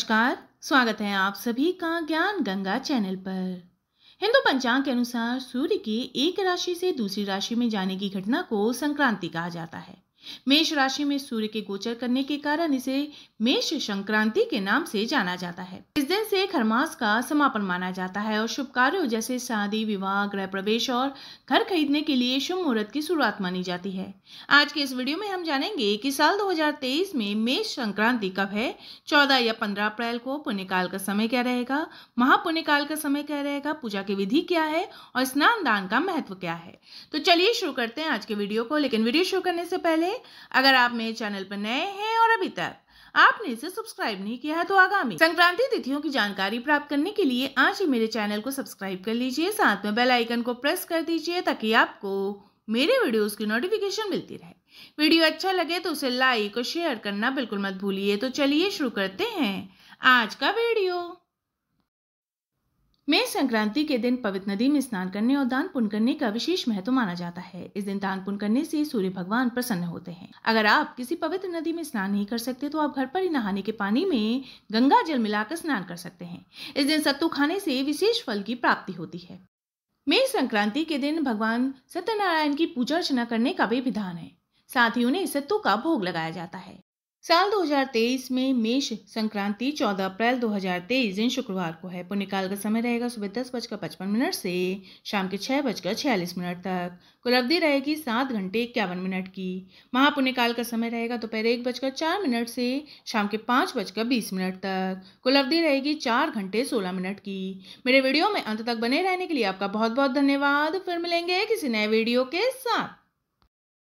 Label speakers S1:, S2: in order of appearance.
S1: नमस्कार स्वागत है आप सभी का ज्ञान गंगा चैनल पर हिंदू पंचांग के अनुसार सूर्य के एक राशि से दूसरी राशि में जाने की घटना को संक्रांति कहा जाता है मेष राशि में सूर्य के गोचर करने के कारण इसे मेष संक्रांति के नाम से जाना जाता है इस दिन से खरमास का समापन माना जाता है और शुभ कार्यो जैसे शादी विवाह गृह प्रवेश और घर खरीदने के लिए शुभ मुहूर्त की शुरुआत मानी जाती है आज के इस वीडियो में हम जानेंगे कि साल 2023 में मेष संक्रांति कब है 14 या 15 अप्रैल को पुण्यकाल का समय क्या रहेगा महापुण्यकाल का समय क्या रहेगा पूजा की विधि क्या है और स्नान दान का महत्व क्या है तो चलिए शुरू करते हैं आज के वीडियो को लेकिन वीडियो शुरू करने से पहले अगर आप मेरे चैनल पर नए हैं और अभी तक आपने इसे सब्सक्राइब नहीं किया है तो आगामी संक्रांति तिथियों की जानकारी प्राप्त करने के लिए आज ही मेरे चैनल को सब्सक्राइब कर लीजिए साथ में बेल आइकन को प्रेस कर दीजिए ताकि आपको मेरे वीडियोस की नोटिफिकेशन मिलती रहे वीडियो अच्छा लगे तो उसे लाइक और शेयर करना बिल्कुल मत भूलिए तो चलिए शुरू करते हैं आज का वीडियो मेष संक्रांति के दिन पवित्र नदी में स्नान करने और दान पुण्य करने का विशेष महत्व माना जाता है इस दिन दान पुण्य करने से सूर्य भगवान प्रसन्न होते हैं अगर आप किसी पवित्र नदी में स्नान नहीं कर सकते तो आप घर पर ही नहाने के पानी में गंगा जल मिलाकर स्नान कर सकते हैं इस दिन सत्तू खाने से विशेष फल की प्राप्ति होती है मेष संक्रांति के दिन भगवान सत्यनारायण की पूजा अर्चना करने का भी विधान है साथ ही उन्हें सत्तू का भोग लगाया जाता है साल 2023 में मेष संक्रांति 14 अप्रैल 2023 दिन शुक्रवार को है पुण्यकाल का समय रहेगा सुबह दस बजकर पचपन मिनट से शाम के छह बजकर छियालीस मिनट तक कुल अवधि रहेगी सात घंटे इक्यावन मिनट की महापुण्यकाल का समय रहेगा दोपहर एक बजकर चार मिनट से शाम के पाँच बजकर बीस मिनट तक कुल अवधि रहेगी चार घंटे सोलह मिनट की मेरे वीडियो में अंत तक बने रहने के लिए आपका बहुत बहुत धन्यवाद फिर मिलेंगे किसी नए वीडियो के साथ